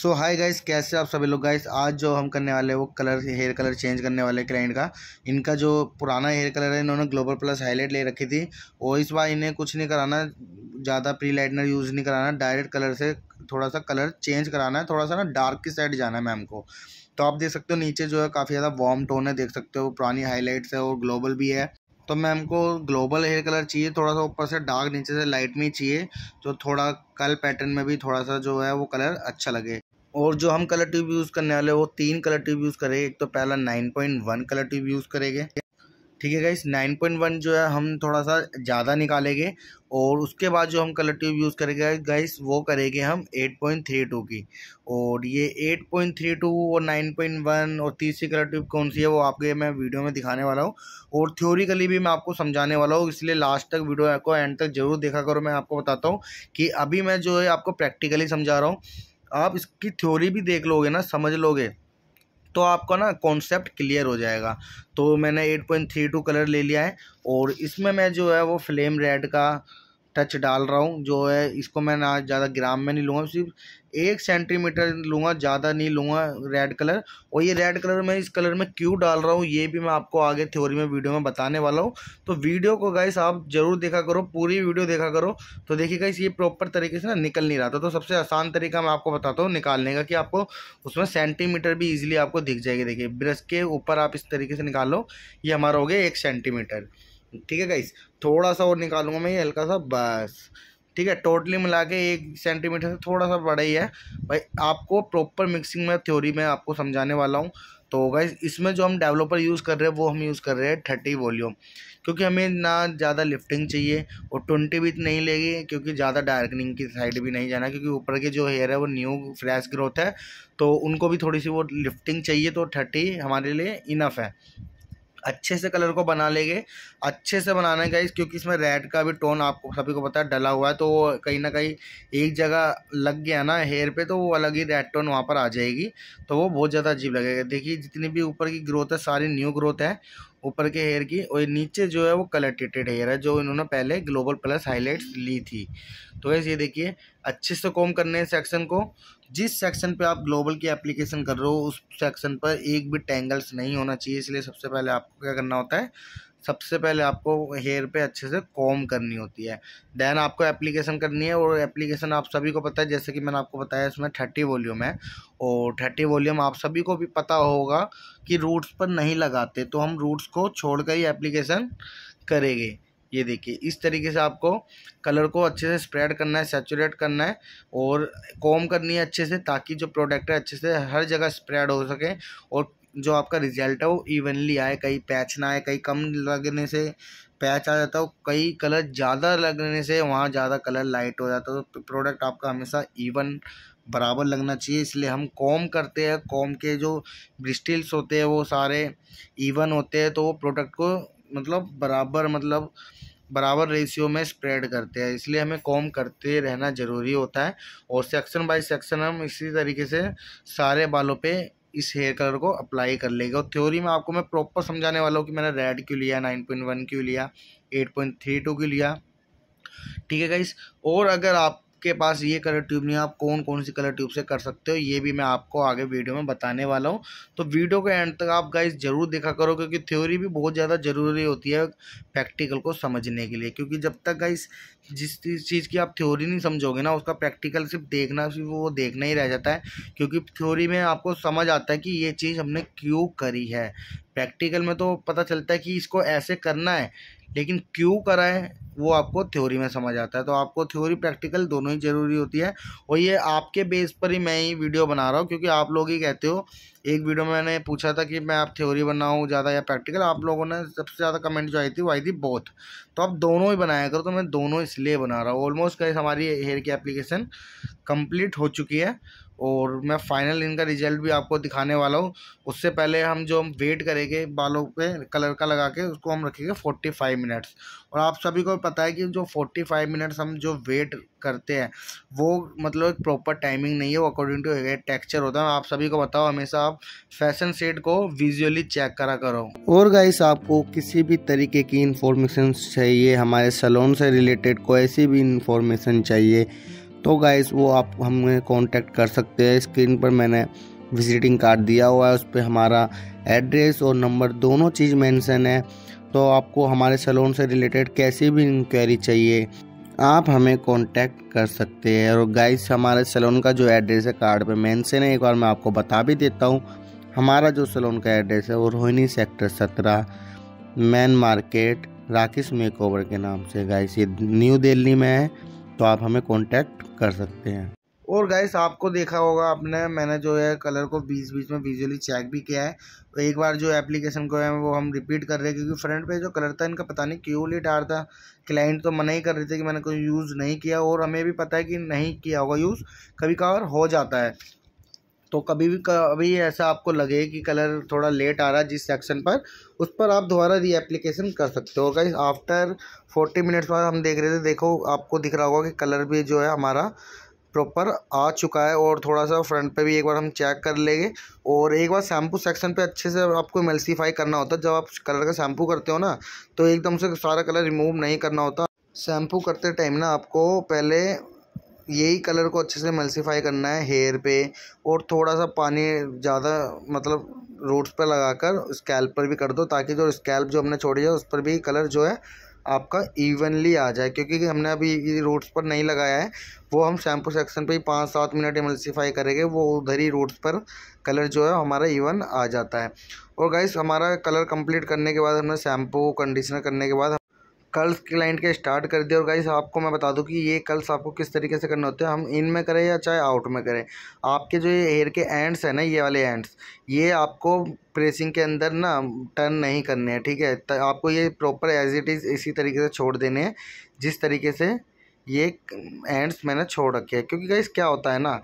सो hi guys कैसे आप सभी लोग गाइस आज जो हम करने वाले हैं वो कलर हेयर कलर चेंज करने वाले क्लाइंट का इनका जो पुराना हेयर कलर है इन्होंने ग्लोबल प्लस हाईलाइट ले रखी थी और इस बार इन्हें कुछ नहीं कराना ज़्यादा प्री लाइटनर यूज़ नहीं कराना डायरेक्ट कलर से थोड़ा सा कलर चेंज कराना है थोड़ा सा ना डार्क की साइड जाना है मैम को तो आप देख सकते हो नीचे जो है काफ़ी ज़्यादा वार्म टोन है देख सकते हो पुरानी हाईलाइट्स है और ग्लोबल भी है तो मैम को ग्लोबल हेयर कलर चाहिए थोड़ा सा ऊपर से डार्क नीचे से लाइट में चाहिए जो थोड़ा कल पैटर्न में भी थोड़ा सा जो है वो कलर अच्छा लगे और जो हम कलर ट्यूब यूज़ करने वाले वो तीन कलर ट्यूब यूज़ करेंगे एक तो पहला nine point one colour tube use करेंगे ठीक है गाइस नाइन पॉइंट वन जो है हम थोड़ा सा ज़्यादा निकालेंगे और उसके बाद जो हम कलर ट्यूब यूज़ करेंगे गाइस वो करेंगे हम एट पॉइंट थ्री टू की और ये एट पॉइंट थ्री टू और नाइन पॉइंट वन और तीसरी कलर ट्यूब कौन सी है वो आपके मैं वीडियो में दिखाने वाला हूँ और थ्योरिकली भी मैं आपको समझाने वाला हूँ इसलिए लास्ट तक वीडियो को एंड तक जरूर देखा करो मैं आपको बताता हूँ कि अभी मैं जो है आपको प्रैक्टिकली समझा रहा हूँ आप इसकी थ्योरी भी देख लोगे ना समझ लोगे तो आपका ना कॉन्सेप्ट क्लियर हो जाएगा तो मैंने 8.32 कलर ले लिया है और इसमें मैं जो है वो फ्लेम रेड का टच डाल रहा हूँ जो है इसको मैं ना ज़्यादा ग्राम में नहीं लूँगा सिर्फ एक सेंटीमीटर लूँगा ज़्यादा नहीं लूँगा रेड कलर और ये रेड कलर मैं इस कलर में क्यों डाल रहा हूँ ये भी मैं आपको आगे थ्योरी में वीडियो में बताने वाला हूँ तो वीडियो को गाइस आप ज़रूर देखा करो पूरी वीडियो देखा करो तो देखिए गाइस ये प्रॉपर तरीके से ना निकल नहीं रहा था तो सबसे आसान तरीका मैं आपको बताता हूँ निकालने का कि आपको उसमें सेंटीमीटर भी ईजिली आपको दिख जाएगी देखिए ब्रश के ऊपर आप इस तरीके से निकाल लो ये हमारा हो गया एक सेंटीमीटर ठीक है गाइस थोड़ा सा और निकालूंगा मैं ये हल्का सा बस ठीक है टोटली मिला के एक सेंटीमीटर से थोड़ा सा बड़ा ही है भाई आपको प्रॉपर मिक्सिंग में थ्योरी में आपको समझाने वाला हूँ तो गाइस इसमें जो हम डेवलपर यूज़ कर रहे हैं वो हम यूज़ कर रहे हैं थर्टी वॉल्यूम क्योंकि हमें ना ज़्यादा लिफ्टिंग चाहिए और ट्वेंटी भी नहीं लेगी क्योंकि ज़्यादा डार्कनिंग की साइड भी नहीं जाना क्योंकि ऊपर के जो हेयर है वो न्यू फ्रेश ग्रोथ है तो उनको भी थोड़ी सी वो लिफ्टिंग चाहिए तो थर्टी हमारे लिए इनफ है अच्छे से कलर को बना लेंगे अच्छे से बनाना है इस क्योंकि इसमें रेड का भी टोन आपको सभी को पता है डला हुआ है तो वो कहीं ना कहीं एक जगह लग गया ना हेयर पे तो वो अलग ही रेड टोन वहाँ पर आ जाएगी तो वो बहुत ज़्यादा अजीब लगेगा देखिए जितनी भी ऊपर की ग्रोथ है सारी न्यू ग्रोथ है ऊपर के हेयर की और नीचे जो है वो कलर टेटेड हेयर है जो इन्होंने पहले ग्लोबल प्लस हाईलाइट ली थी तो वैसे ये देखिए अच्छे से कॉम करने हैं सेक्शन को जिस सेक्शन पे आप ग्लोबल की एप्लीकेशन कर रहे हो उस सेक्शन पर एक भी टेंगल्स नहीं होना चाहिए इसलिए सबसे पहले आपको क्या करना होता है सबसे पहले आपको हेयर पे अच्छे से कॉम करनी होती है देन आपको एप्लीकेशन करनी है और एप्लीकेशन आप सभी को पता है जैसे कि मैंने आपको बताया इसमें थर्टी वॉल्यूम है और थर्टी वॉल्यूम आप सभी को भी पता होगा कि रूट्स पर नहीं लगाते तो हम रूट्स को छोड़ कर ही एप्लीकेशन करेंगे ये देखिए इस तरीके से आपको कलर को अच्छे से स्प्रेड करना है सेचूरेट करना है और कॉम करनी है अच्छे से ताकि जो प्रोडक्ट है अच्छे से हर जगह स्प्रेड हो सके और जो आपका रिजल्ट है वो इवनली आए कहीं पैच ना आए कहीं कम लगने से पैच आ जाता हो कई कलर ज़्यादा लगने से वहाँ ज़्यादा कलर लाइट हो जाता है तो प्रोडक्ट आपका हमेशा इवन बराबर लगना चाहिए इसलिए हम कॉम करते हैं कॉम के जो ब्रिस्टिल्स होते हैं वो सारे इवन होते हैं तो वो प्रोडक्ट को मतलब बराबर मतलब बराबर रेशियो में स्प्रेड करते हैं इसलिए हमें कॉम करते रहना ज़रूरी होता है और सेक्शन बाय सेक्शन हम इसी तरीके से सारे बालों पे इस हेयर कलर को अप्लाई कर लेगा और थ्योरी में आपको मैं प्रॉपर समझाने वाला हूँ कि मैंने रेड क्यों लिया नाइन पॉइंट वन क्यों लिया एट पॉइंट थ्री टू क्यों लिया ठीक है गाइस और अगर आप आपके पास ये कलर ट्यूब नहीं आप कौन कौन सी कलर ट्यूब से कर सकते हो ये भी मैं आपको आगे वीडियो में बताने वाला हूँ तो वीडियो के एंड तक आप गाइस ज़रूर देखा करो क्योंकि थ्योरी भी बहुत ज़्यादा ज़रूरी होती है प्रैक्टिकल को समझने के लिए क्योंकि जब तक गाइस जिस चीज़ की आप थ्योरी नहीं समझोगे ना उसका प्रैक्टिकल सिर्फ देखना सिर्फ वो देखना ही रह जाता है क्योंकि थ्योरी में आपको समझ आता है कि ये चीज़ हमने क्यों करी है प्रैक्टिकल में तो पता चलता है कि इसको ऐसे करना है लेकिन क्यों करा है वो आपको थ्योरी में समझ आता है तो आपको थ्योरी प्रैक्टिकल दोनों ही ज़रूरी होती है और ये आपके बेस पर ही मैं ही वीडियो बना रहा हूँ क्योंकि आप लोग ही कहते हो एक वीडियो में मैंने पूछा था कि मैं आप थ्योरी बनाऊँ ज़्यादा या प्रैक्टिकल आप लोगों ने सबसे ज़्यादा कमेंट जो आई थी वो आई थी बहुत तो आप दोनों ही बनाया करो तो मैं दोनों इसलिए बना रहा हूँ ऑलमोस्ट कहीं हमारी हेयर की एप्लीकेशन कम्प्लीट हो चुकी है और मैं फाइनल इनका रिजल्ट भी आपको दिखाने वाला हूँ उससे पहले हम जो हम वेट करेंगे बालों पे कलर का लगा के उसको हम रखेंगे फोर्टी फाइव मिनट्स और आप सभी को पता है कि जो फोर्टी फाइव मिनट्स हम जो वेट करते हैं वो मतलब एक प्रॉपर टाइमिंग नहीं है वो अकॉर्डिंग टू हेयर होता है आप सभी को बताओ हमेशा आप फैशन सेट को विजुअली चेक करा करो और गाइस आपको किसी भी तरीके की इन्फॉर्मेशन चाहिए हमारे सलोन से रिलेटेड कोई ऐसी भी इन्फॉर्मेशन चाहिए तो गाइस वो आप हमें कांटेक्ट कर सकते हैं स्क्रीन पर मैंने विजिटिंग कार्ड दिया हुआ है उस पर हमारा एड्रेस और नंबर दोनों चीज़ मेंशन है तो आपको हमारे सैलून से रिलेटेड कैसी भी इंक्वायरी चाहिए आप हमें कांटेक्ट कर सकते हैं और गाइस हमारे सैलून का जो एड्रेस है कार्ड पे मेंशन है एक बार मैं आपको बता भी देता हूँ हमारा जो सैलून का एड्रेस है वो रोहिणी सेक्टर सत्रह मैन मार्केट राकेश मेकओवर के नाम से गाइस ये न्यू दिल्ली में है तो आप हमें कॉन्टैक्ट कर सकते हैं और गाइस आपको देखा होगा आपने मैंने जो है कलर को बीच बीच में विजुअली चेक भी किया है तो एक बार जो एप्लीकेशन को है वो हम रिपीट कर रहे हैं क्योंकि फ्रंट पे जो कलर था इनका पता नहीं क्यों लेट आ रहा था क्लाइंट तो मना ही कर रहे थे कि मैंने कोई यूज़ नहीं किया और हमें भी पता है कि नहीं किया होगा यूज़ कभी कभार हो जाता है तो कभी भी कभी ऐसा आपको लगे कि कलर थोड़ा लेट आ रहा है जिस सेक्शन पर उस पर आप दोबारा रीएप्लीकेशन कर सकते हो गाइस आफ्टर फोर्टी मिनट्स बाद हम देख रहे थे देखो आपको दिख रहा होगा कि कलर भी जो है हमारा प्रॉपर आ चुका है और थोड़ा सा फ्रंट पे भी एक बार हम चेक कर लेंगे और एक बार शैम्पू सेक्शन पे अच्छे से आपको मेल्सीफाई करना होता है जब आप कलर का शैम्पू करते हो ना तो एकदम से सारा कलर रिमूव नहीं करना होता शैम्पू करते टाइम ना आपको पहले यही कलर को अच्छे से मल्सीफाई करना है हेयर पे और थोड़ा सा पानी ज़्यादा मतलब रूट्स पर लगाकर स्कैल्प पर भी कर दो ताकि जो स्कैल्प जो हमने छोड़ी है उस पर भी कलर जो है आपका इवनली आ जाए क्योंकि हमने अभी रूट्स पर नहीं लगाया है वो हम शैम्पू सेक्शन पर ही पाँच सात मिनट इमल्सीफाई करेंगे वो उधर ही रूट्स पर कलर जो है हमारा इवन आ जाता है और गाइस हमारा कलर कंप्लीट करने के बाद हमने शैम्पू कंडीशनर करने के बाद कल्स क्लाइंट के स्टार्ट कर दिए और गाइस आपको मैं बता दूं कि ये कल्स आपको किस तरीके से करने होते हैं हम इन में करें या चाहे आउट में करें आपके जो ये हेयर के एंड्स हैं ना ये वाले एंड्स ये आपको प्रेसिंग के अंदर ना टर्न नहीं करने हैं ठीक है तो आपको ये प्रॉपर एज इट इज़ इसी तरीके से छोड़ देने हैं जिस तरीके से ये एंड्स मैंने छोड़ रखे हैं क्योंकि गाइस क्या होता है ना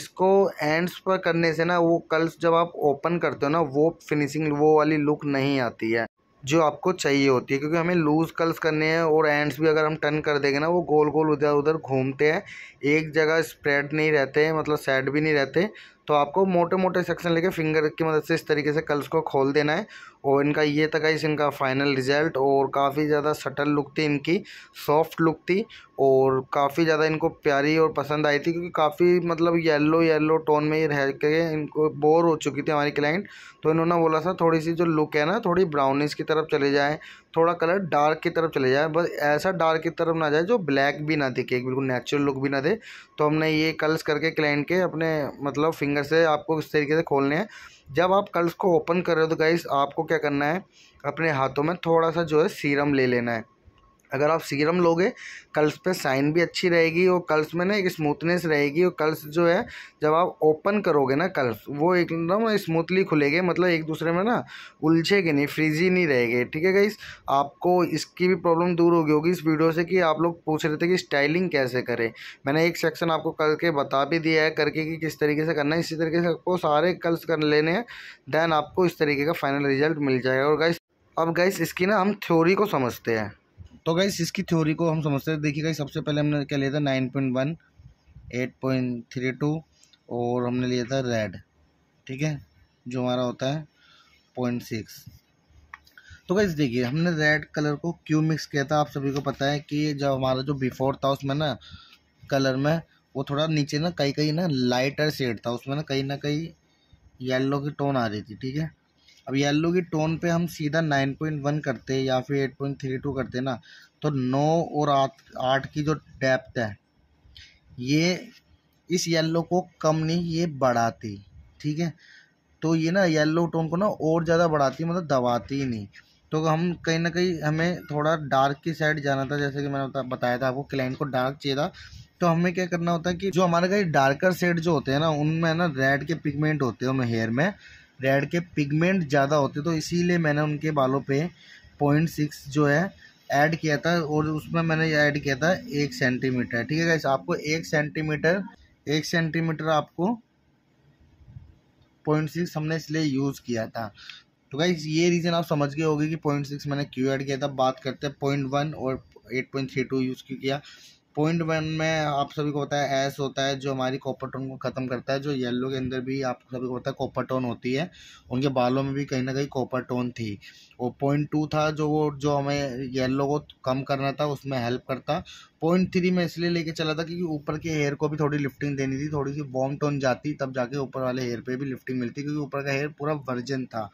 इसको एंड्स पर करने से ना वो कल्स जब आप ओपन करते हो ना वो फिनिशिंग वो वाली लुक नहीं आती है जो आपको चाहिए होती है क्योंकि हमें लूज़ कल्स करने हैं और एंड्स भी अगर हम टर्न कर देंगे ना वो गोल गोल उधर उधर घूमते हैं एक जगह स्प्रेड नहीं रहते हैं मतलब सेट भी नहीं रहते तो आपको मोटे मोटे सेक्शन लेके फिंगर की मदद से इस तरीके से कल्स को खोल देना है और इनका ये था गाइस इनका फाइनल रिज़ल्ट और काफ़ी ज़्यादा सटल लुक थी इनकी सॉफ्ट लुक थी और काफ़ी ज़्यादा इनको प्यारी और पसंद आई थी क्योंकि काफ़ी मतलब येलो येलो टोन में ये रह के इनको बोर हो चुकी थी हमारी क्लाइंट तो इन्होंने बोला था थोड़ी सी जो लुक है ना थोड़ी ब्राउनिश की तरफ चले जाएँ थोड़ा कलर डार्क की तरफ चले जाए बस ऐसा डार्क की तरफ ना जाए जो ब्लैक भी ना दिखे बिल्कुल नेचुरल लुक भी ना दे तो हमने ये कलर्स करके क्लाइंट के अपने मतलब फिंगर से आपको इस तरीके से खोलने हैं जब आप कल को ओपन कर रहे हो तो गाइस आपको क्या करना है अपने हाथों में थोड़ा सा जो है सीरम ले लेना है अगर आप सीरम लोगे कल्स पे साइन भी अच्छी रहेगी और कल्स में ना एक स्मूथनेस रहेगी और कल्स जो है जब आप ओपन करोगे ना कल्स वो एकदम स्मूथली खुलेंगे मतलब एक दूसरे में ना उलझेगे नहीं फ्रीजी नहीं रहेगी ठीक है गाइस आपको इसकी भी प्रॉब्लम दूर होगी होगी इस वीडियो से कि आप लोग पूछ रहे थे कि स्टाइलिंग कैसे करें मैंने एक सेक्शन आपको कल के बता भी दिया है करके कि किस तरीके से करना है इसी तरीके से आपको सारे कल्स कर लेने हैं देन आपको इस तरीके का फाइनल रिजल्ट मिल जाएगा और गाइस अब गाइस इसकी ना हम थ्योरी को समझते हैं तो गाइस इसकी थ्योरी को हम समझते हैं देखिए गाइस सबसे पहले हमने क्या लिया था nine point one eight point three two और हमने लिया था रेड ठीक है जो हमारा होता है पॉइंट सिक्स तो गाइस देखिए हमने रेड कलर को क्यों मिक्स किया था आप सभी को पता है कि जब हमारा जो बिफोर था उसमें ना कलर में वो थोड़ा नीचे ना कहीं कहीं ना लाइटर शेड था उसमें ना कहीं ना कहीं येलो की टोन आ रही थी ठीक है अब येल्लो की टोन पे हम सीधा नाइन पॉइंट वन करते या फिर एट पॉइंट थ्री टू करते ना तो नौ और आठ की जो डेप्थ है ये इस येल्लो को कम नहीं ये बढ़ाती ठीक है तो ये ना येल्लो टोन को ना और ज़्यादा बढ़ाती मतलब दबाती ही नहीं तो हम कहीं ना कहीं हमें थोड़ा डार्क की साइड जाना था जैसे कि मैंने बताया था आपको क्लाइंट को डार्क चाहिए था तो हमें क्या करना होता है कि जो हमारे कहीं डार्कर सेड जो होते हैं ना उनमें ना रेड के पिगमेंट होते हैं हेयर में रेड के पिगमेंट ज़्यादा होते तो इसीलिए मैंने उनके बालों पे पॉइंट सिक्स जो है ऐड किया था और उसमें मैंने ऐड किया था एक सेंटीमीटर ठीक है गाइस आपको एक सेंटीमीटर एक सेंटीमीटर आपको पॉइंट सिक्स हमने इसलिए यूज़ किया था तो गाइस ये रीज़न आप समझ गए होगी कि पॉइंट सिक्स मैंने क्यों ऐड किया था बात करते हैं पॉइंट वन और eight point three two use क्यों किया पॉइंट वन में आप सभी को पता है एस होता है जो हमारी कॉपरटोन को ख़त्म करता है जो येलो के अंदर भी आप सभी को पता है कॉपरटोन होती है उनके बालों में भी कहीं ना कहीं कॉपरटोन थी और पॉइंट टू था जो वो जो हमें येलो को कम करना था उसमें हेल्प करता पॉइंट थ्री में इसलिए लेके चला था क्योंकि ऊपर के हेयर को भी थोड़ी लिफ्टिंग देनी थी थोड़ी सी वॉम टोन जाती तब जाके ऊपर वाले हेयर पर भी लिफ्टिंग मिलती क्योंकि ऊपर का हेयर पूरा वर्जन था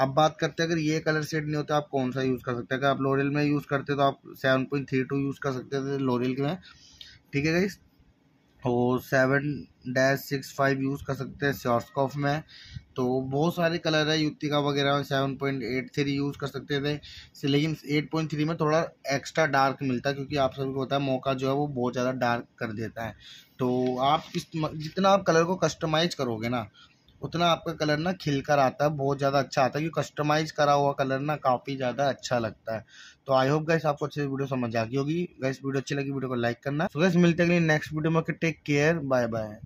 अब बात करते हैं अगर ये कलर सेट नहीं होता आप कौन सा यूज़ कर सकते हैं अगर आप लोरियल में यूज़ करते तो आप seven point three two use कर सकते थे लोरियल में ठीक है गाइस और seven dash six five use कर सकते हैं शॉर्ट्सकॉफ में तो बहुत सारे कलर है युतिका वगैरह seven point eight three use कर सकते थे लेकिन एट पॉइंट थ्री में थोड़ा एक्स्ट्रा डार्क मिलता है क्योंकि आप सभी को पता है मौका जो है वो बहुत ज़्यादा डार्क कर देता है तो आप किस जितना आप कलर को कस्टमाइज करोगे ना उतना आपका कलर ना खिल कर आता है बहुत ज़्यादा अच्छा आता है क्योंकि कस्टमाइज़ करा हुआ कलर ना काफ़ी ज़्यादा अच्छा लगता है तो आई होप गैस आपको अच्छी वीडियो समझ आ गई होगी गैस वीडियो अच्छी लगी वीडियो को लाइक करना तो गैस मिलते हैं नेक्स्ट वीडियो में टेक केयर बाय बाय